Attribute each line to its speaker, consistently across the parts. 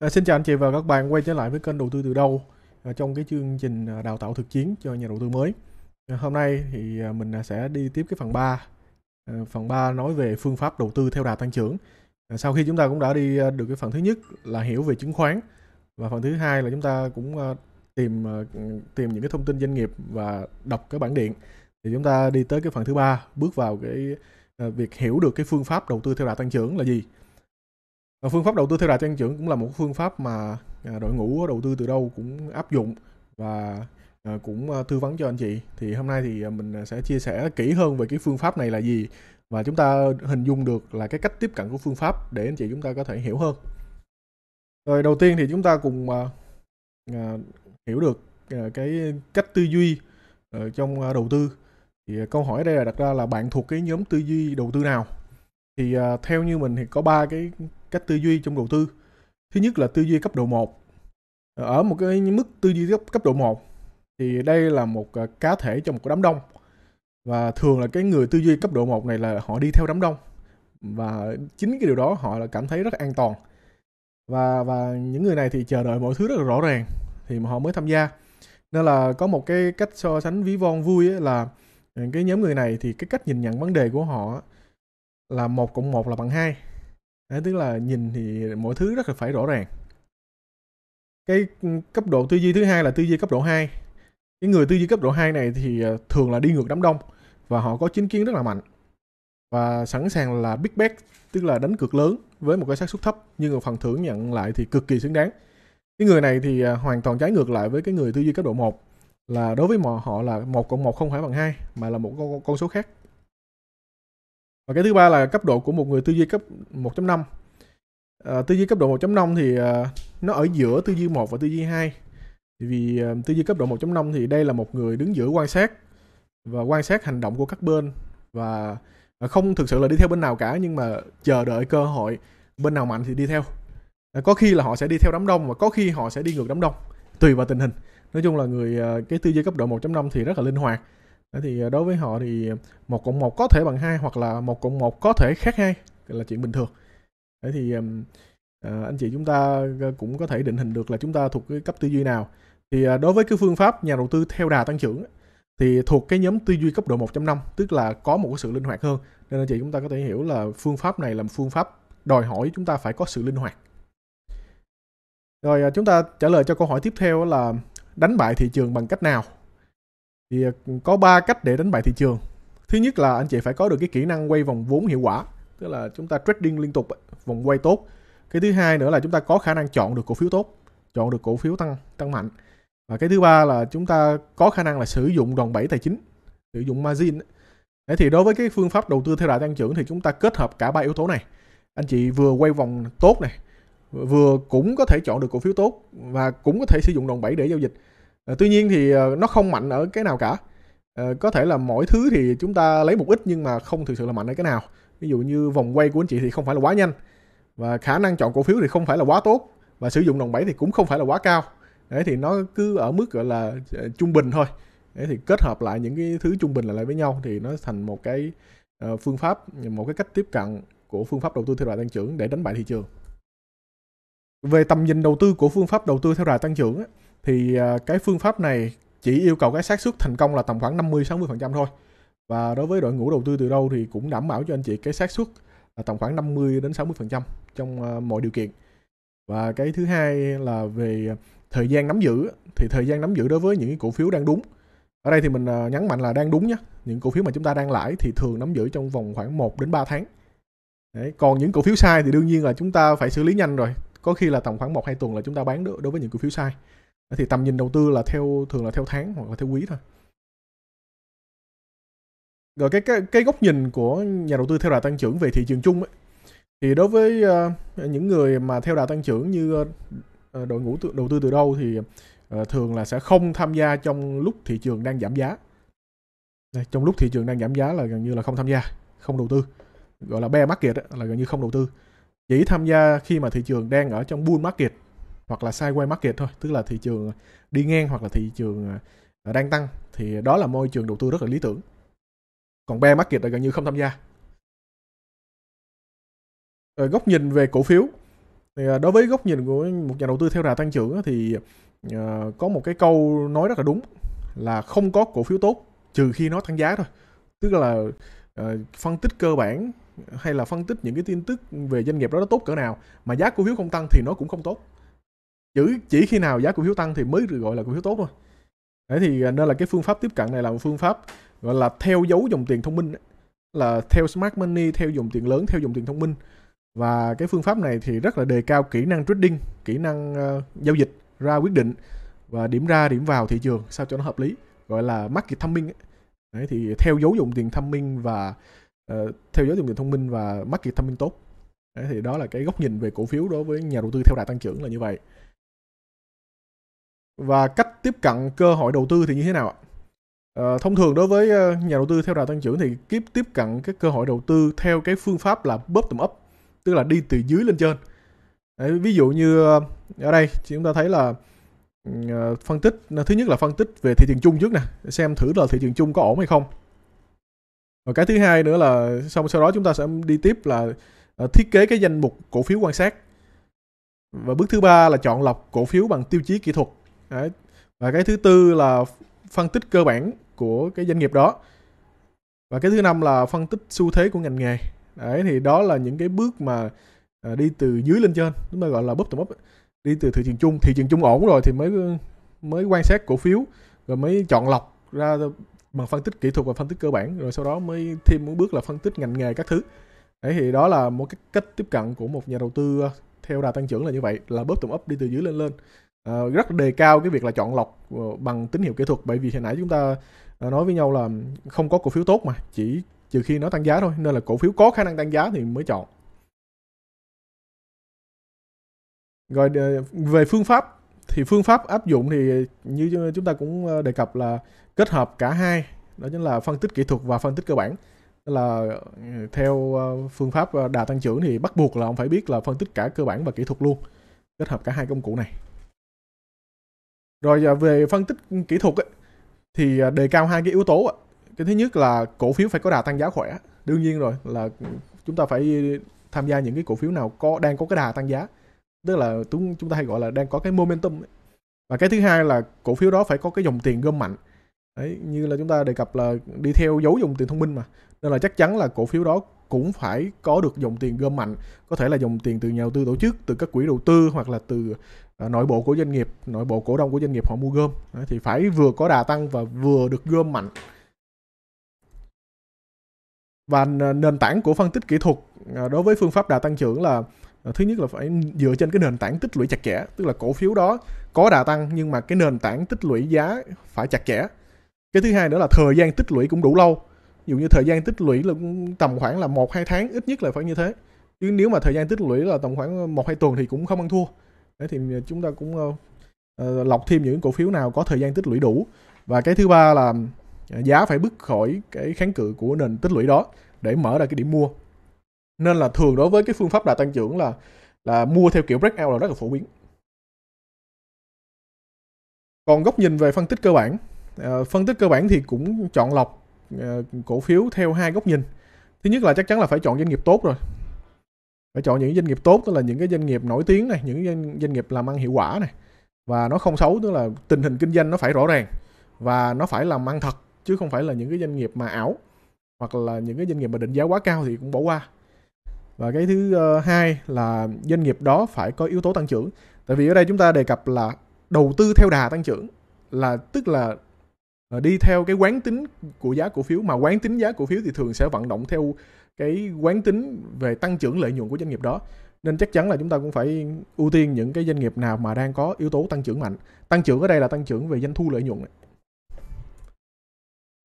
Speaker 1: À, xin chào anh chị và các bạn quay trở lại với kênh đầu tư từ đâu à, trong cái chương trình à, đào tạo thực chiến cho nhà đầu tư mới. À, hôm nay thì à, mình à, sẽ đi tiếp cái phần 3. À, phần 3 nói về phương pháp đầu tư theo đà tăng trưởng. À, sau khi chúng ta cũng đã đi được cái phần thứ nhất là hiểu về chứng khoán và phần thứ hai là chúng ta cũng tìm tìm những cái thông tin doanh nghiệp và đọc cái bản điện. Thì chúng ta đi tới cái phần thứ ba, bước vào cái việc hiểu được cái phương pháp đầu tư theo đà tăng trưởng là gì và phương pháp đầu tư theo đà tăng trưởng cũng là một phương pháp mà à, đội ngũ đầu tư từ đâu cũng áp dụng và à, cũng à, tư vấn cho anh chị thì hôm nay thì mình sẽ chia sẻ kỹ hơn về cái phương pháp này là gì và chúng ta hình dung được là cái cách tiếp cận của phương pháp để anh chị chúng ta có thể hiểu hơn rồi đầu tiên thì chúng ta cùng hiểu được cái cách tư duy ờ, trong đầu tư thì câu hỏi đây là đặt ra là bạn thuộc cái nhóm tư duy đầu tư nào thì theo như mình thì có ba cái cách tư duy trong đầu tư thứ nhất là tư duy cấp độ 1 ở một cái mức tư duy cấp, cấp độ 1 thì đây là một à, cá thể trong một đám đông và thường là cái người tư duy cấp độ 1 này là họ đi theo đám đông và chính cái điều đó họ là cảm thấy rất an toàn và và những người này thì chờ đợi mọi thứ rất là rõ ràng thì mà họ mới tham gia nên là có một cái cách so sánh ví von vui là à, cái nhóm người này thì cái cách nhìn nhận vấn đề của họ là một cộng một là bằng hai Đấy, tức là nhìn thì mọi thứ rất là phải rõ ràng cái ừ, cấp độ tư duy thứ hai là tư duy cấp độ 2 cái người tư duy cấp độ 2 này thì ờ, thường là đi ngược đám đông và họ có chính kiến rất là mạnh và sẵn sàng là big bet tức là đánh cược lớn với một cái xác suất thấp nhưng mà phần thưởng nhận lại thì cực kỳ xứng đáng cái người này thì ờ, hoàn toàn trái ngược lại với cái người tư duy cấp độ 1 là đối với họ, là một cộng một không phải bằng hai mà là một con số khác và cái thứ ba là cấp độ của một người tư duy cấp 1.5 à, tư duy cấp độ 1.5 thì à, nó ở giữa tư duy 1 và tư duy 2 vì à, tư duy cấp độ 1.5 thì đây là một người đứng giữa quan sát và quan sát hành động của các bên và à, không thực sự là đi theo bên nào cả nhưng mà chờ đợi cơ hội bên nào mạnh thì đi theo à, có khi là họ sẽ đi theo đám đông và có khi họ sẽ đi ngược đám đông tùy vào tình hình nói chung là người à, cái tư duy cấp độ 1.5 thì rất là linh hoạt thì à, đối với họ thì một cộng một có thể bằng hai hoặc là một cộng một có thể khác hai là chuyện bình thường. Thế thì à, anh chị chúng ta à, cũng có thể định hình được là chúng ta thuộc cái cấp tư duy nào. Thì đối với cái phương pháp nhà đầu tư theo đà tăng trưởng thì thuộc cái nhóm tư duy cấp độ 1.5 tức là có một cái sự linh hoạt hơn. Nên anh chị chúng ta có thể hiểu là phương pháp này là một phương pháp đòi hỏi chúng ta phải có sự linh hoạt. Rồi chúng ta trả lời cho câu hỏi tiếp theo là đánh bại thị trường bằng cách nào? thì ờ, có ba cách để đánh bại thị trường thứ nhất là anh chị phải có được cái kỹ năng quay vòng vốn hiệu quả tức là chúng ta trading liên tục vòng quay tốt cái thứ hai nữa là chúng ta có khả năng chọn được cổ phiếu tốt chọn được cổ phiếu tăng tăng mạnh và cái thứ ba là chúng ta có khả năng là sử dụng đòn bẩy tài chính sử dụng margin Thế thì đối với cái phương pháp đầu tư theo đà tăng trưởng thì chúng ta kết hợp cả ba yếu tố này. Anh chị vừa quay vòng tốt này, vừa cũng có thể chọn được cổ phiếu tốt và cũng có thể sử dụng đòn bẩy để giao dịch. Ờ, tuy nhiên thì ờ, nó không mạnh ở cái nào cả ờ, có thể là mỗi thứ thì chúng ta lấy một ít nhưng mà không thực sự là mạnh ở cái nào ví dụ như vòng quay của anh chị thì không phải là quá nhanh và khả năng chọn cổ phiếu thì không phải là quá tốt và sử dụng đồng bảy thì cũng không phải là quá cao đấy thì nó cứ ở mức gọi là trung bình thôi đấy thì kết hợp lại những cái thứ trung bình lại với nhau thì nó thành một cái phương pháp một cái cách tiếp cận của phương pháp đầu tư theo đà tăng trưởng để đánh bại thị trường về tầm nhìn đầu tư của phương pháp đầu tư theo đà tăng trưởng ấy thì à, cái phương pháp này chỉ yêu cầu cái xác suất thành công là tầm khoảng 50 60% thôi. Và đối với đội ngũ đầu tư từ đâu thì cũng đảm bảo cho anh chị cái xác suất là tầm khoảng 50 đến 60% trong à, mọi điều kiện. Và cái thứ hai là về thời gian nắm giữ thì thời gian nắm giữ đối với những cổ phiếu đang đúng. Ở đây thì mình à, nhấn mạnh là đang đúng nhé. Những cổ phiếu mà chúng ta đang lãi thì thường nắm giữ trong vòng khoảng 1 đến 3 tháng. Đấy, còn những cổ phiếu sai thì đương nhiên là chúng ta phải xử lý nhanh rồi. Có khi là tầm khoảng 1 2 tuần là chúng ta bán được đối với những cổ phiếu sai thì tầm nhìn đầu tư là theo thường là theo tháng hoặc là theo quý thôi rồi cái cái, cái góc nhìn của nhà đầu tư theo đà tăng trưởng về thị trường chung ấy, thì đối với uh, những người mà theo đà tăng trưởng như uh, đội ngũ tự, đầu tư từ đâu thì uh, thường là sẽ không tham gia trong lúc thị trường đang giảm giá Đây, trong lúc thị trường đang giảm giá là gần như là không tham gia không đầu tư gọi là bear market ấy, là gần như không đầu tư chỉ tham gia khi mà thị trường đang ở trong bull market hoặc là sideways market thôi tức là thị trường ờ, đi ngang hoặc là thị trường ờ, ờ, đang tăng thì đó là môi trường đầu tư rất là lý tưởng còn bear market là gần như không tham gia Ở góc nhìn về cổ phiếu thì đối với góc nhìn của một nhà đầu tư theo đà tăng trưởng thì có một cái câu nói rất là đúng là không có cổ phiếu tốt trừ khi nó tăng giá thôi tức là phân tích cơ bản hay là phân tích những cái tin tức về doanh nghiệp đó nó tốt cỡ nào mà giá cổ phiếu không tăng thì nó cũng không tốt chỉ chỉ khi nào giá cổ phiếu tăng thì mới được gọi là cổ phiếu tốt thôi đấy thì à, nên là cái phương pháp tiếp cận này là một phương pháp gọi là theo dấu dòng tiền thông minh là theo smart money theo dòng tiền lớn theo dòng tiền thông minh và cái phương pháp này thì rất là đề cao kỹ năng trading kỹ năng uh, giao dịch ra quyết định và điểm ra điểm vào thị trường sao cho nó hợp lý gọi là market timing ấy. đấy thì theo dấu dòng tiền thông minh và uh, theo dấu dòng tiền thông minh và market timing tốt đấy thì đó là cái góc nhìn về cổ phiếu đối với nhà đầu tư theo đà tăng trưởng là như vậy và cách tiếp cận cơ hội đầu tư thì như thế nào ạ? À, thông thường đối với ờ, nhà đầu tư theo đà tăng trưởng thì kiếp tiếp cận cái cơ hội đầu tư theo cái phương pháp là bottom up, tức là đi từ dưới lên trên. Đấy, ví dụ như ờ, ở đây chúng ta thấy là ừ, phân tích thứ nhất là phân tích về thị trường chung trước nè, xem thử là thị trường chung có ổn hay không. Và cái thứ hai nữa là xong sau đó chúng ta sẽ đi tiếp là thiết kế cái danh mục cổ phiếu quan sát. Và bước thứ ba là chọn lọc cổ phiếu bằng tiêu chí kỹ thuật Đấy. và cái thứ tư là phân tích cơ bản của cái doanh nghiệp đó và cái thứ năm là phân tích xu thế của ngành nghề đấy thì đó là những cái bước mà à, đi từ dưới lên trên chúng ta gọi là bottom up đi từ thị trường chung thị trường chung ổn rồi thì mới mới quan sát cổ phiếu rồi mới chọn lọc ra bằng phân tích kỹ thuật và phân tích cơ bản rồi sau đó mới thêm một bước là phân tích ngành nghề các thứ đấy thì đó là một cái cách tiếp cận của một nhà đầu tư à, theo đà tăng trưởng là như vậy là bottom up đi từ dưới lên lên Ờ, rất đề cao cái việc là chọn lọc ờ, bằng tín hiệu kỹ thuật bởi vì hồi nãy chúng ta ờ, nói với nhau là không có cổ phiếu tốt mà chỉ trừ khi nó tăng giá thôi nên là cổ phiếu có khả năng tăng giá thì mới chọn rồi về phương pháp thì phương pháp áp dụng thì như chúng ta cũng đề cập là kết hợp cả hai đó chính là phân tích kỹ thuật và phân tích cơ bản là theo phương pháp đà tăng trưởng thì bắt buộc là ông phải biết là phân tích cả cơ bản và kỹ thuật luôn kết hợp cả hai công cụ này rồi à, về phân tích kỹ thuật ấy, thì à, đề cao hai cái yếu tố ấy. cái thứ nhất là cổ phiếu phải có đà tăng giá khỏe đương nhiên rồi là chúng ta phải tham gia những cái cổ phiếu nào có đang có cái đà tăng giá tức là chúng ta hay gọi là đang có cái momentum ấy. và cái thứ hai là cổ phiếu đó phải có cái dòng tiền gom mạnh Đấy, như là chúng ta đề cập là đi theo dấu dòng tiền thông minh mà nên là chắc chắn là cổ phiếu đó cũng phải có được dòng tiền gom mạnh có thể là dòng tiền từ nhà đầu tư tổ chức từ các quỹ đầu tư hoặc là từ Ờ, nội bộ của doanh nghiệp nội bộ cổ đông của doanh nghiệp họ mua gom thì phải vừa có đà tăng và vừa được gom mạnh và ờ, nền tảng của phân tích kỹ thuật ờ, đối với phương pháp đà tăng trưởng là thứ nhất là phải dựa trên cái nền tảng tích lũy chặt chẽ tức là cổ phiếu đó có đà tăng nhưng mà cái nền tảng tích lũy giá phải chặt chẽ cái thứ hai nữa là thời gian tích lũy cũng đủ lâu ví dụ như thời gian tích lũy là tầm khoảng là một hai tháng ít nhất là phải như thế chứ nếu mà thời gian tích lũy là tầm khoảng một hai tuần thì cũng không ăn thua thế thì ờ, chúng ta cũng uh, lọc thêm những cổ phiếu nào có thời gian tích lũy đủ và cái thứ ba là giá phải bước khỏi cái kháng cự của nền tích lũy đó để mở ra cái điểm mua nên là thường đối với cái phương pháp đà tăng trưởng là là mua theo kiểu breakout là rất là phổ biến còn góc nhìn về phân tích cơ bản phân tích cơ bản thì cũng chọn lọc cổ phiếu theo hai góc nhìn thứ nhất là chắc chắn là phải chọn doanh nghiệp tốt rồi phải chọn những doanh nghiệp tốt tức là những cái doanh nghiệp nổi tiếng này những doanh, doanh nghiệp làm ăn hiệu quả này và nó không xấu tức là tình hình kinh doanh nó phải rõ ràng và nó phải làm ăn thật chứ không phải là những cái doanh nghiệp mà ảo hoặc là những cái doanh nghiệp mà định giá quá cao thì cũng bỏ qua và cái thứ uh, hai là doanh nghiệp đó phải có yếu tố tăng trưởng tại vì ở đây chúng ta đề cập là đầu tư theo đà tăng trưởng là tức là ờ, đi theo cái quán tính của giá cổ phiếu mà quán tính giá cổ phiếu thì thường sẽ vận động theo cái quán tính về tăng trưởng lợi nhuận của doanh nghiệp đó nên chắc chắn là chúng ta cũng phải ưu tiên những cái doanh nghiệp nào mà đang có yếu tố tăng trưởng mạnh tăng trưởng ở đây là tăng trưởng về doanh thu lợi nhuận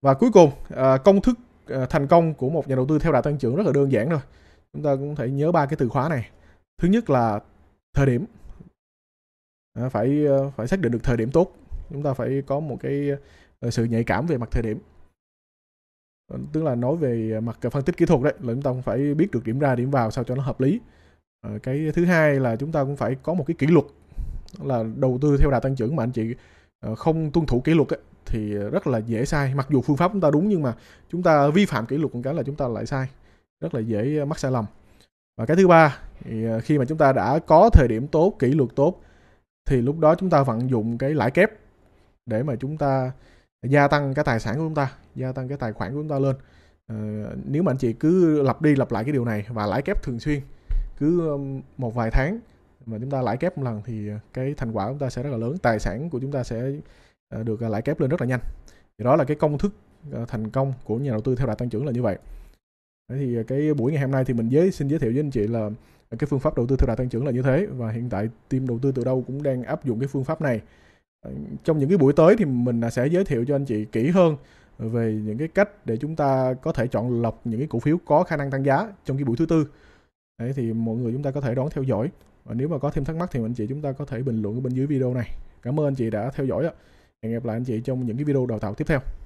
Speaker 1: và cuối cùng à, công thức à, thành công của một nhà đầu tư theo đà tăng trưởng rất là đơn giản thôi chúng ta cũng thể nhớ ba cái từ khóa này thứ nhất là thời điểm à, phải phải xác định được thời điểm tốt chúng ta phải có một cái sự nhạy cảm về mặt thời điểm tức là nói về mặt phân tích kỹ thuật đấy là chúng ta cũng phải biết được điểm ra điểm vào sao cho nó hợp lý ờ, cái thứ hai là chúng ta cũng phải có một cái kỷ luật là đầu tư theo đà tăng trưởng mà anh chị ờ, không tuân thủ kỷ luật ấy, thì rất là dễ sai mặc dù phương pháp chúng ta đúng nhưng mà chúng ta vi phạm kỷ luật một cái là chúng ta lại sai rất là dễ mắc sai lầm và cái thứ ba thì ờ, khi mà chúng ta đã có thời điểm tốt kỷ luật tốt thì lúc đó chúng ta vận dụng cái lãi kép để mà chúng ta gia tăng cái tài sản của chúng ta gia tăng cái tài khoản của chúng ta lên uh, nếu mà anh chị cứ lặp đi lặp lại cái điều này và lãi kép thường xuyên cứ một vài tháng mà chúng ta lãi kép một lần thì cái thành quả của chúng ta sẽ rất là lớn tài sản của chúng ta sẽ ờ, được ờ, lãi kép lên rất là nhanh thì đó là cái công thức thành công của nhà đầu tư theo đà tăng trưởng là như vậy thì cái buổi ngày hôm nay thì mình giới xin giới thiệu với anh chị là cái phương pháp đầu tư theo đà tăng trưởng là như thế và hiện tại team đầu tư từ đâu cũng đang áp dụng cái phương pháp này Ờ, trong những cái buổi tới thì mình sẽ giới thiệu cho anh chị kỹ hơn về những cái cách để chúng ta có thể chọn lọc những cái cổ phiếu có khả năng tăng giá trong cái buổi thứ tư Đấy, thì mọi người chúng ta có thể đón theo dõi và nếu mà có thêm thắc mắc thì anh chị chúng ta có thể bình luận ở bên dưới video này cảm ơn anh chị đã theo dõi hẹn gặp lại anh chị trong những cái video đào tạo tiếp theo